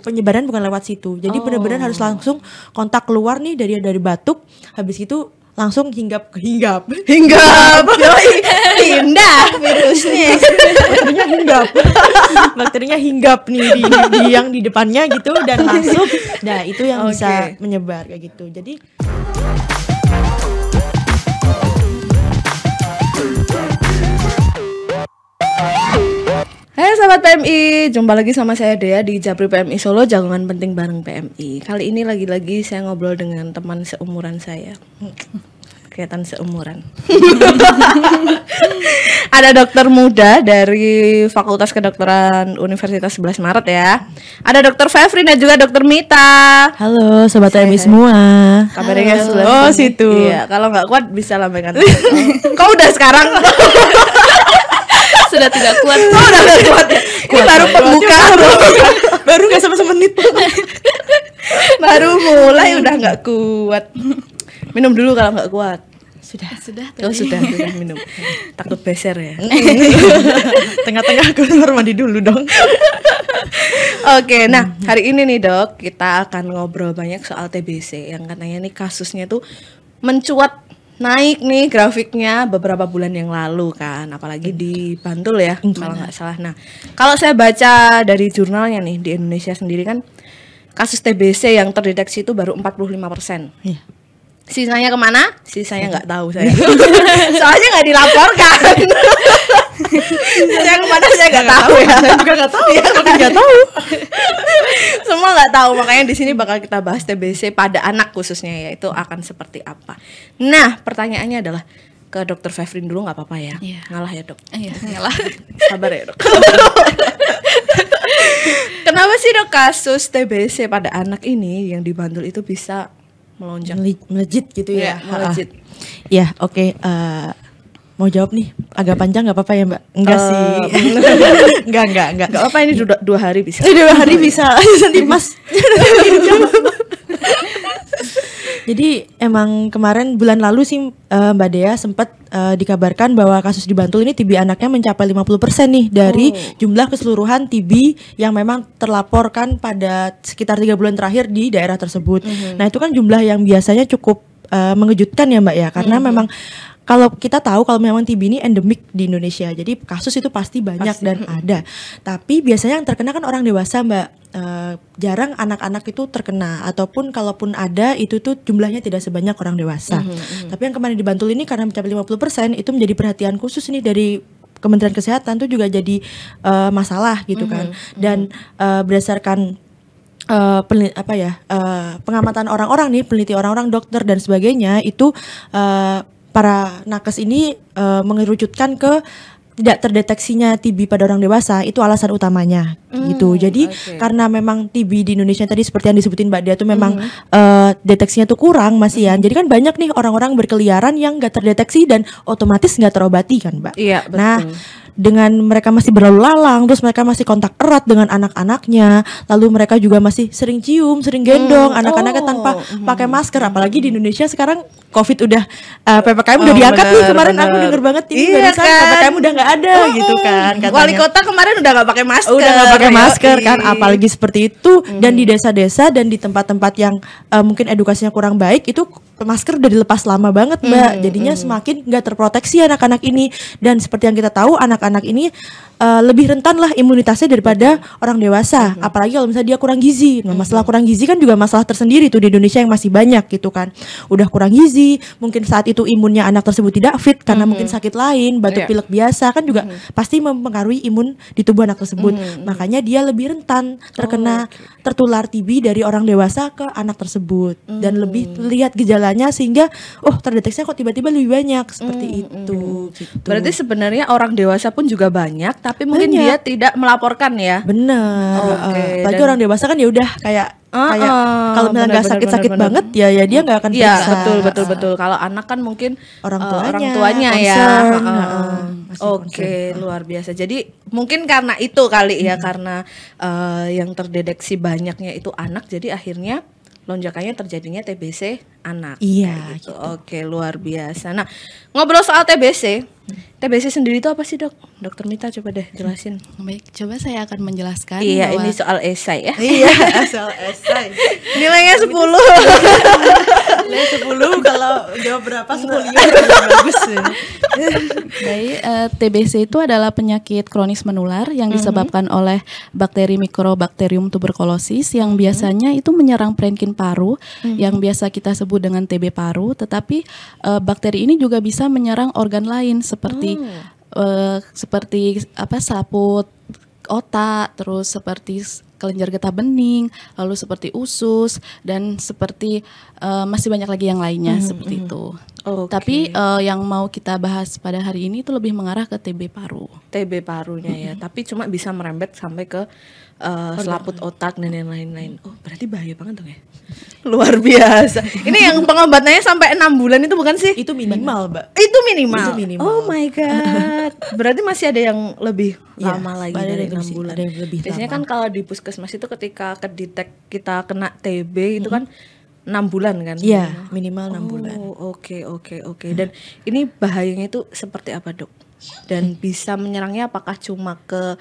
penyebaran bukan lewat situ. Jadi oh. benar-benar harus oh. langsung kontak keluar nih dari dari batuk. Habis itu langsung hinggap ke hinggap hinggap pindah virusnya bakterinya hinggap bakterinya hinggap nih di, di yang di depannya gitu dan langsung nah itu yang okay. bisa menyebar kayak gitu jadi Hai hey, sahabat PMI, jumpa lagi sama saya Dea di Japri PMI Solo Jagongan Penting bareng PMI. Kali ini lagi-lagi saya ngobrol dengan teman seumuran saya. Hmm, kelihatan seumuran. Ada dokter muda dari Fakultas Kedokteran Universitas 11 Maret ya. Ada dokter Fevri dan juga dokter Mita. Halo sobat PMI semua. Kabarnya Oh, situ. Iya, kalau nggak kuat bisa lambaikan. Kau udah sekarang. sudah tidak kuat. Oh, udah tidak kuat ya. Ini baru pembuka, baru nggak sampai semenit. baru mulai udah nggak kuat. Minum dulu kalau nggak kuat. Sudah, sudah. Oh, tadi. Oh, sudah, sudah minum. Takut beser ya. Mm. Tengah-tengah aku -tengah, mandi dulu dong. Oke, okay, nah mm. hari ini nih dok kita akan ngobrol banyak soal TBC yang katanya nih kasusnya tuh mencuat naik nih grafiknya beberapa bulan yang lalu kan apalagi di Bantul ya kalau nggak salah nah kalau saya baca dari jurnalnya nih di Indonesia sendiri kan kasus TBC yang terdeteksi itu baru 45 persen iya. sisanya kemana sisanya nggak tahu saya soalnya nggak dilaporkan saya iya, kemana saya nggak tahu, ya saya juga nggak tahu ya nggak tahu semua nggak tahu makanya di sini bakal kita bahas TBC pada anak khususnya ya itu akan seperti apa nah pertanyaannya adalah ke dokter Fevrin dulu nggak apa-apa ya yeah. ngalah ya dok iya yeah, ngalah sabar ya dok kenapa sih dok kasus TBC pada anak ini yang di Bandung itu bisa melonjak melejit gitu ya, yeah, iya, melejit ya oke okay. uh, eh, mau jawab nih agak panjang nggak apa-apa ya mbak enggak uh, sih enggak enggak enggak enggak apa ini dua, dua hari bisa dua hari bisa nanti mas jadi emang kemarin bulan lalu sih eh, mbak Dea sempat uh, eh, dikabarkan bahwa kasus di Bantul ini TB anaknya mencapai 50% nih dari oh. jumlah keseluruhan TB yang memang terlaporkan pada sekitar tiga bulan terakhir di daerah tersebut mm -hmm. nah itu kan jumlah yang biasanya cukup uh, mengejutkan ya mbak ya karena mm -hmm. memang kalau kita tahu kalau memang TB ini endemik di Indonesia, jadi kasus itu pasti banyak pasti. dan ada. Tapi biasanya yang terkena kan orang dewasa, Mbak. E, jarang anak-anak itu terkena ataupun kalaupun ada itu tuh jumlahnya tidak sebanyak orang dewasa. Mm -hmm. Tapi yang kemarin di ini karena mencapai 50% itu menjadi perhatian khusus nih dari Kementerian Kesehatan tuh juga jadi e, masalah gitu kan. Mm -hmm. Dan e, berdasarkan uh, peneliti, apa ya uh, pengamatan orang-orang nih peneliti orang-orang dokter dan sebagainya itu uh, para nakes ini uh, mengerucutkan ke tidak terdeteksinya TB pada orang dewasa itu alasan utamanya mm, gitu. Jadi okay. karena memang TB di Indonesia tadi seperti yang disebutin Mbak Dia tuh memang mm. uh, deteksinya tuh kurang masihan. Mm. Jadi kan banyak nih orang-orang berkeliaran yang nggak terdeteksi dan otomatis nggak terobati kan, Mbak. Iya, nah, betul. Nah, dengan mereka masih berlalu lalang, terus mereka masih kontak erat dengan anak-anaknya, lalu mereka juga masih sering cium, sering hmm. gendong hmm. anak-anaknya oh. tanpa hmm. pakai masker, apalagi di Indonesia sekarang COVID udah uh, ppkm oh, udah diangkat bener, nih kemarin bener. aku denger banget ini iya, kan? ppkm udah nggak ada oh, gitu kan. Katanya. Wali kota kemarin udah nggak pakai masker, udah nggak pakai masker kan, apalagi seperti itu hmm. dan di hmm. desa-desa dan di tempat-tempat yang uh, mungkin edukasinya kurang baik itu masker udah dilepas lama banget mbak, hmm. jadinya hmm. semakin nggak terproteksi anak-anak ini dan seperti yang kita tahu anak anak-anak ini uh, lebih rentan lah imunitasnya daripada orang dewasa. Hmm. Apalagi kalau misalnya dia kurang gizi. Nah, masalah kurang gizi kan juga masalah tersendiri tuh di Indonesia yang masih banyak gitu kan. Udah kurang gizi, mungkin saat itu imunnya anak tersebut tidak fit karena hmm. mungkin sakit lain, batuk yeah. pilek biasa kan juga hmm. pasti mempengaruhi imun di tubuh anak tersebut. Hmm. Makanya dia lebih rentan terkena oh, okay. tertular TB dari orang dewasa ke anak tersebut hmm. dan lebih terlihat mhm. gejalanya sehingga oh terdeteksinya kok tiba-tiba lebih banyak seperti hmm. itu. Mhm. Gitu. Berarti sebenarnya orang dewasa pun juga banyak, tapi banyak. mungkin dia tidak melaporkan ya. Benar. Oh, okay. orang dewasa kan ya udah kayak Uh, kayak uh, kalau misalnya nggak sakit-sakit banget ya ya dia nggak akan periksa. Iya, betul betul betul. Kalau anak kan mungkin orang eh, tuanya, uh, orang tuanya ya. Uh, Oke okay, luar biasa. Jadi mungkin karena itu kali ya hmm. karena uh, yang terdeteksi banyaknya itu anak. Jadi akhirnya lonjakannya terjadinya TBC anak. Iya. Gitu. gitu. Oke, luar biasa. Nah, ngobrol soal TBC, TBC sendiri itu apa sih dok? Dokter Mita coba deh jelasin. Baik, coba saya akan menjelaskan. Iya, bahwa... ini soal esai ya. Iya, soal esai. Nilainya 10 nilai sepuluh kalau jawab berapa sepuluh ya, bagus. baik uh, eh, TBC itu adalah penyakit kronis menular yang mhm. disebabkan mm -hmm. oleh bakteri Mikrobakterium tuberkulosis yang mhm. biasanya mm -hmm. itu menyerang prankin paru mm -hmm. yang biasa kita sebut dengan TB paru, tetapi uh, bakteri ini juga bisa menyerang organ lain seperti mm. Uh, seperti apa saput otak, terus seperti kelenjar getah bening, lalu seperti usus dan seperti uh, masih banyak lagi yang lainnya mm-hmm. seperti hmm. itu. Okay. Tapi uh, yang mau kita bahas pada hari ini itu lebih mengarah ke TB paru. TB parunya mm-hmm. ya, tapi cuma bisa merembet sampai ke uh, selaput otak dan lain-lain. Oh, berarti bahaya banget dong ya. Luar biasa. ini yang pengobatannya sampai enam bulan itu bukan sih? Itu minimal, Mbak. Itu minimal. Itu minimal. Oh my god. berarti masih ada yang lebih ya, lama lagi dari enam bulan. Ada yang lebih Biasanya lama. kan kalau di puskesmas itu ketika kedetek kita kena TB itu hmm. kan enam bulan kan? Iya, minimal enam oh, bulan. Oke, okay, oke, okay, oke. Okay. Dan ini bahayanya itu seperti apa, Dok? Dan bisa menyerangnya apakah cuma ke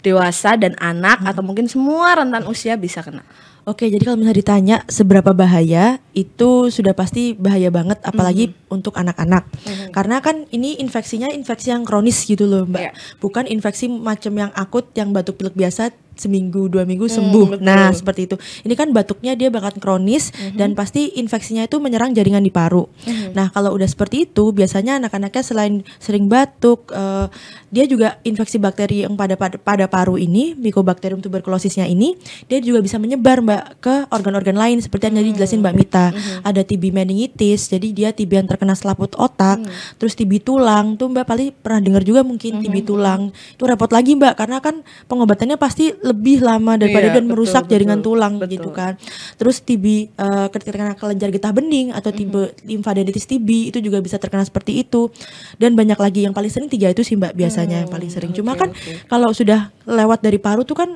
dewasa dan anak hmm. atau mungkin semua rentan usia bisa kena? Oke, jadi kalau misalnya ditanya seberapa bahaya, itu sudah pasti bahaya banget, apalagi hmm untuk anak-anak. hmm Karena kan ini infeksinya infeksi yang kronis gitu loh, Mbak. Yeah. Bukan infeksi macam yang akut, yang batuk pilek biasa seminggu dua minggu hmm, sembuh. Hmm, nah seperti itu. Ini kan batuknya dia bahkan kronis mm -hmm. dan pasti infeksinya itu menyerang jaringan di paru. Mm -hmm. Nah kalau udah seperti itu biasanya anak-anaknya selain sering batuk, uh, dia juga infeksi bakteri yang pada pada, pada paru ini, Mycobacterium tuberculosisnya ini, dia juga bisa menyebar mbak ke organ-organ lain seperti yang tadi mm. jelasin mbak Mita. Mm -hmm. Ada TB meningitis, jadi dia TB yang terkena selaput otak, mm. terus TB tulang tuh mbak paling pernah dengar juga mungkin mm -hmm. TB tulang. Itu repot lagi mbak karena kan pengobatannya pasti lebih lama daripada iya, dan betul, merusak betul, jaringan tulang gitu betul. gitu kan. Terus TB uh, eh, terkena kelenjar getah bening atau tipe mm-hmm. limfadenitis TB itu juga bisa terkena seperti itu. Dan banyak lagi yang paling sering tiga itu sih Mbak biasanya hmm, yang paling sering. Cuma okay, kan okay. kalau sudah lewat dari paru tuh kan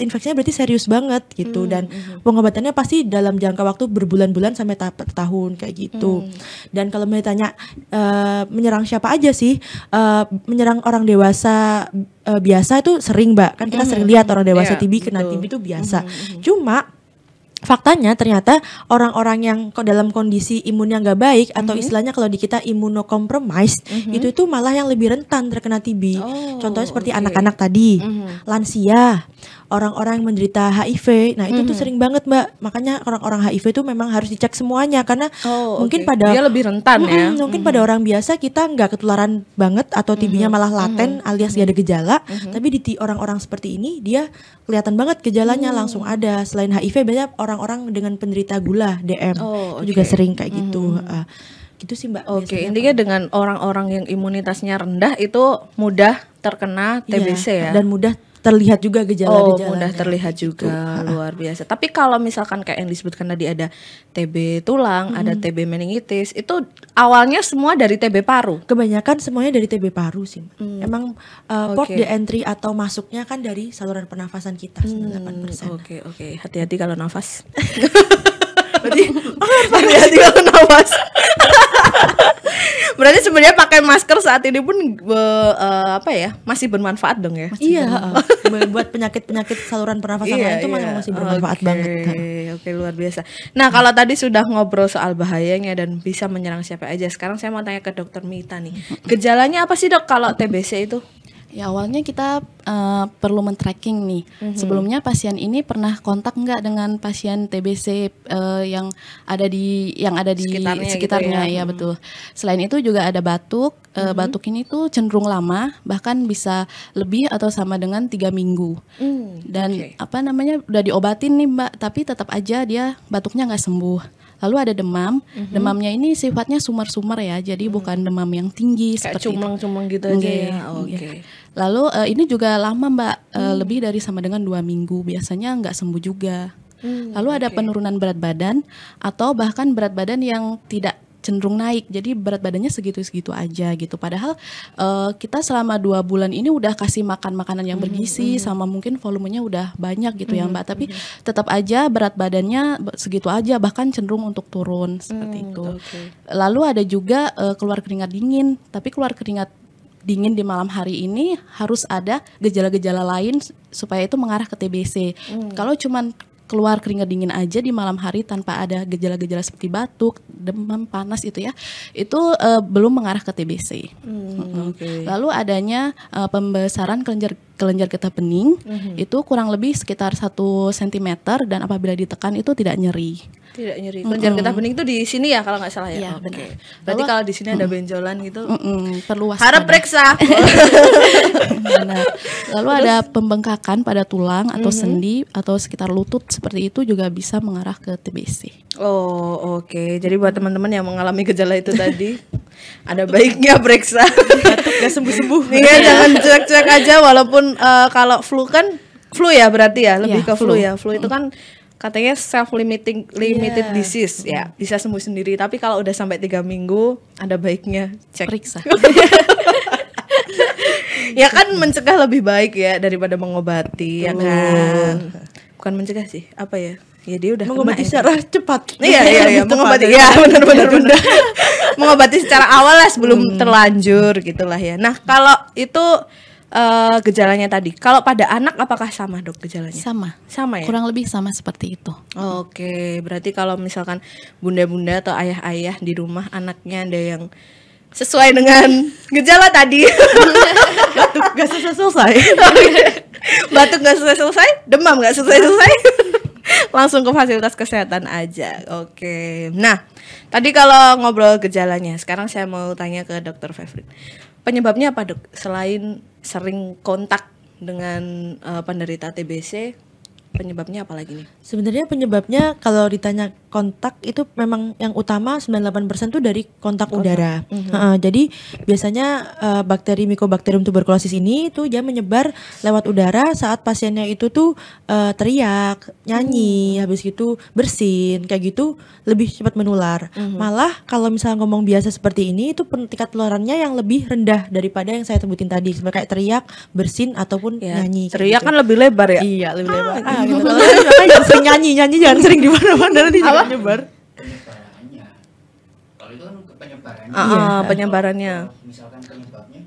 infeksinya berarti serius banget gitu mm, dan hmm. pengobatannya pasti dalam jangka waktu berbulan-bulan sampai ta tahun kayak gitu. Mm. Dan kalau ditanya uh, menyerang siapa aja sih? Uh, menyerang orang dewasa uh, biasa itu sering, Mbak. Kan kita mm. sering hmm, lihat orang dewasa yeah, gitu. kena tibi itu biasa. Mm. Cuma faktanya ternyata orang-orang yang dalam kondisi imunnya nggak baik mm -hmm. atau istilahnya kalau di kita imunokompromis mm -hmm. itu itu malah yang lebih rentan terkena TB. Oh, Contohnya seperti anak-anak okay. tadi, mm -hmm. lansia, orang-orang yang menderita HIV. Nah, itu mm -hmm. tuh mm-hmm. sering banget, Mbak. Makanya orang-orang HIV itu memang harus dicek semuanya karena oh, mungkin okay. pada dia lebih rentan mm -hmm, ya. Mungkin mm -hmm. pada mm-hmm. orang biasa kita nggak ketularan banget atau mm -hmm. malah laten mm -hmm. alias gak ada gejala, mm -hmm. tapi di orang-orang seperti ini dia kelihatan banget gejalanya mm -hmm. langsung ada. Selain HIV banyak orang-orang dengan penderita gula DM oh, okay. itu juga sering kayak gitu. Mm -hmm. uh, gitu sih mbak. Oke okay, intinya dengan orang-orang yang imunitasnya rendah itu mudah terkena TBC iya, ya. Dan mudah terlihat juga gejala oh, mudah terlihat gitu. juga gitu. luar biasa. Tapi kalau misalkan kayak yang disebutkan tadi ada TB tulang, hmm. ada TB meningitis, itu awalnya semua dari TB paru. Kebanyakan semuanya dari TB paru sih. Hmm. Emang uh, eh, okay. port the entry atau masuknya kan dari saluran pernafasan kita hmm, Oke, okay, oke. Okay. Hati-hati kalau nafas. Berarti oh, hati-hati kalau nafas. Berarti sebenarnya pakai masker saat ini pun be, uh, apa ya? Masih bermanfaat dong ya? Masih iya. Bermanfaat. buat penyakit-penyakit saluran pernafasan iya, lain itu iya. masih bermanfaat okay. banget. Kan? Oke, luar biasa. Nah, kalau tadi sudah ngobrol soal bahayanya dan bisa menyerang siapa aja. Sekarang saya mau tanya ke dokter Mita nih. Gejalanya apa sih, Dok, kalau TBC itu? Ya awalnya kita uh, perlu men-tracking nih. Mm-hmm. Sebelumnya pasien ini pernah kontak nggak dengan pasien TBC uh, eh, yang ada di yang ada di sekitarnya, gitu sekitarnya gitu ya. ya betul. Selain itu juga ada batuk. Uh, mm-hmm. Batuk ini tuh cenderung lama, bahkan bisa lebih atau sama dengan tiga minggu. Mm, Dan okay. apa namanya udah diobatin nih Mbak, tapi tetap aja dia batuknya nggak sembuh. Lalu ada demam. Mm-hmm. Demamnya ini sifatnya sumar-sumar ya, jadi mm. bukan demam yang tinggi Kayak seperti cumang-cumang gitu aja ya. Oh, iya. Oke. Okay. Lalu uh, ini juga lama Mbak, eh, hmm. uh, lebih dari sama dengan dua minggu. Biasanya nggak sembuh juga. Hmm, Lalu ada okay. penurunan berat badan atau bahkan berat badan yang tidak cenderung naik jadi berat badannya segitu-segitu aja gitu padahal uh, kita selama dua bulan ini udah kasih makan makanan yang hmm, bergizi -hmm. sama mungkin volumenya udah banyak gitu ya, -hmm. ya mbak tapi -hmm. tetap aja berat badannya segitu aja bahkan cenderung untuk turun seperti mm, itu okay. lalu ada juga uh, keluar keringat dingin tapi keluar keringat dingin di malam hari ini harus ada gejala-gejala lain supaya itu mengarah ke TBC. Hmm. Kalau cuman keluar keringat dingin aja di malam hari tanpa ada gejala-gejala seperti batuk, demam, panas itu ya, itu uh, belum mengarah ke TBC. Hmm, okay. Lalu adanya uh, pembesaran kelenjar kelenjar getah bening -hmm. itu kurang lebih sekitar satu cm dan apabila ditekan itu tidak nyeri. Tidak nyeri. Kelenjar getah bening itu di sini ya kalau nggak salah ya. ya oh, Okay. Berarti kalau di sini ada benjolan gitu. Mm-mm, perluas. Harap periksa. Lalu Terus, ada pembengkakan pada tulang atau mm-hmm. sendi atau sekitar lutut seperti itu juga bisa mengarah ke TBC. Oh, oke. Okay. Jadi buat teman-teman yang mengalami gejala itu tadi ada baiknya periksa. nggak sembuh-sembuh. Iya, jangan cuek-cuek aja walaupun uh, kalau flu kan flu ya berarti ya, lebih ya, ke flu, flu ya. Flu itu kan katanya self limiting limited yeah. disease ya bisa sembuh sendiri tapi kalau udah sampai tiga minggu ada baiknya cek periksa ya kan gitu. mencegah lebih baik ya daripada mengobati Tuh. ya kan bukan mencegah sih apa ya ya dia udah mengobati ya. secara ya. cepat iya iya iya mengobati ya benar iya, benar benar mengobati secara awal lah sebelum hmm. terlanjur gitulah ya nah kalau itu uh, gejalanya tadi. Kalau pada anak apakah sama dok gejalanya? Sama. Sama ya? Kurang lebih sama seperti itu. Oke, berarti kalau misalkan bunda-bunda atau ayah-ayah di rumah anaknya ada yang sesuai dengan gejala tadi batuk nggak selesai selesai batuk gak selesai selesai demam nggak selesai selesai langsung ke fasilitas kesehatan aja oke okay. nah tadi kalau ngobrol gejalanya sekarang saya mau tanya ke dokter Fevrin Penyebabnya apa dok? Selain sering kontak dengan uh, penderita TBC, penyebabnya apa lagi nih? Sebenarnya penyebabnya kalau ditanya kontak itu memang yang utama 98% itu dari kontak, kontak. udara. Mm -hmm. uh, jadi biasanya uh, bakteri Mycobacterium tuberculosis ini tuh dia menyebar lewat udara saat pasiennya itu tuh uh, teriak, nyanyi, mm habis itu bersin, kayak gitu lebih cepat menular. Mm -hmm. Malah kalau misalnya ngomong biasa seperti ini itu tingkat penularannya yang lebih rendah daripada yang saya sebutin tadi, seperti kayak teriak, bersin ataupun yeah. nyanyi. Teriak gitu. kan lebih lebar ya? Iya, lebih ah, lebar. Ah, ah gitu. sering nyanyi, nyanyi jangan sering di mana-mana nanti jangan nyebar. Penyebarannya. Kan ah, ah iya. penyebarannya. Kalau penyebabnya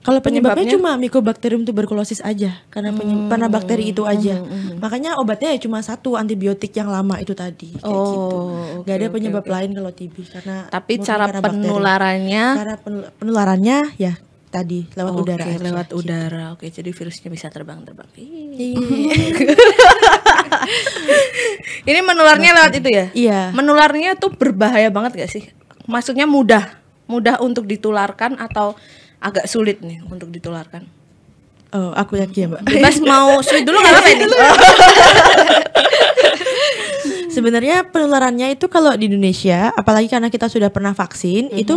Kalau penyebabnya, cuma mikobakterium tuberkulosis aja karena hmm. karena bakteri itu hmm, aja. Hmm, hmm. Makanya obatnya ya cuma satu antibiotik yang lama itu tadi kayak oh, gitu. Okay, Gak ada penyebab okay, okay. lain kalau TB karena Tapi cara karena penularannya cara penularannya ya tadi lewat okay, udara lewat gitu. udara oke jadi virusnya bisa terbang terbang Ini menularnya lewat itu ya? Iya. Menularnya tuh berbahaya banget gak sih? Maksudnya mudah, mudah untuk ditularkan atau agak sulit nih untuk ditularkan? Oh, aku yakin ya, Mbak. Bebas mau sulit dulu nggak apa-apa ini. Sebenarnya penularannya itu kalau di Indonesia, apalagi karena kita sudah pernah vaksin, mm -hmm. itu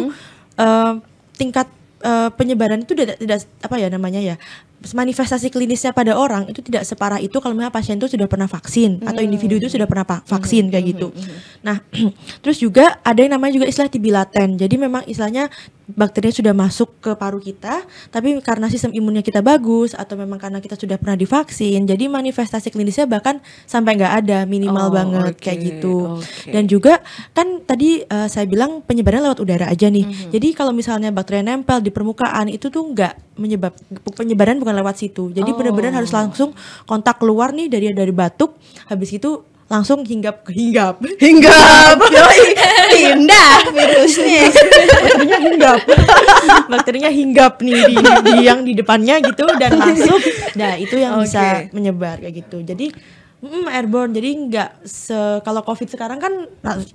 uh, tingkat uh, penyebaran itu tidak, tidak apa ya namanya ya manifestasi klinisnya pada orang itu tidak separah itu kalau memang pasien itu sudah pernah vaksin hmm. atau individu itu sudah pernah hmm. vaksin hmm. kayak gitu. Hmm. Nah, terus juga ada yang namanya juga istilah tibilaten. Jadi memang istilahnya Bakterinya sudah masuk ke paru kita, tapi karena sistem imunnya kita bagus atau memang karena kita sudah pernah divaksin, jadi manifestasi klinisnya bahkan sampai nggak ada minimal oh, banget okay, kayak gitu. Okay. Dan juga kan tadi uh, saya bilang penyebaran lewat udara aja nih. Mm -hmm. Jadi kalau misalnya bakteri nempel di permukaan itu tuh nggak menyebab penyebaran bukan lewat situ. Jadi oh. benar-benar harus langsung kontak keluar nih dari dari batuk, habis itu langsung hinggap hinggap hinggap pindah virusnya bakterinya hinggap bakterinya hinggap nih di, di yang di depannya gitu dan masuk nah itu yang okay. bisa menyebar kayak gitu jadi mm, airborne jadi nggak se kalau covid sekarang kan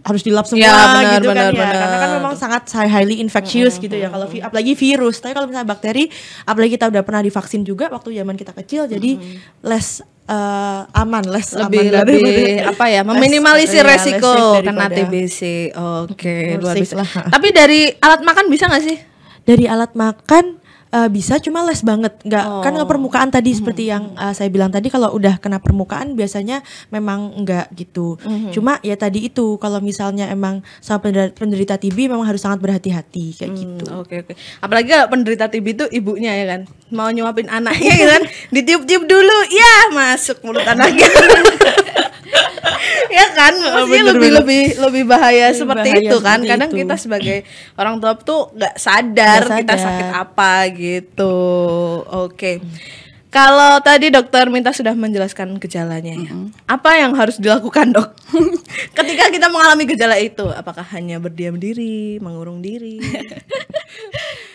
harus dilap semua ya, benar, gitu kan benar, kan ya benar. karena kan memang sangat highly infectious mm-hmm. gitu ya kalau mm-hmm. apalagi virus tapi kalau misalnya bakteri apalagi kita udah pernah divaksin juga waktu zaman kita kecil jadi mm-hmm. less uh, aman less lebih aman lebih daripada, apa ya meminimalisir less, iya, resiko ya, kena TBC. Oke, okay, luar biasa. Tapi dari alat makan bisa nggak sih? Dari alat makan uh, bisa cuma les banget nggak kan oh. kan ke permukaan tadi hmm seperti yang uh, saya bilang tadi kalau udah kena permukaan biasanya memang nggak gitu hmm cuma ya tadi itu kalau misalnya emang sama penderita, penderita TB memang harus sangat berhati-hati kayak mm, gitu oke okay, oke okay. apalagi kalau penderita TB itu ibunya ya kan mau nyuapin anaknya gitu kan ditiup-tiup dulu ya masuk mulut anaknya ya kan ah, maksudnya lebih lebih lebih bahaya lebih seperti bahaya itu kan itu. kadang kita sebagai orang tua tuh nggak sadar, sadar kita sakit apa gitu oke okay. Kalau tadi dokter minta sudah menjelaskan gejalanya ya. Apa yang harus dilakukan, Dok? Ketika kita mengalami gejala itu, apakah hanya berdiam diri, mengurung diri?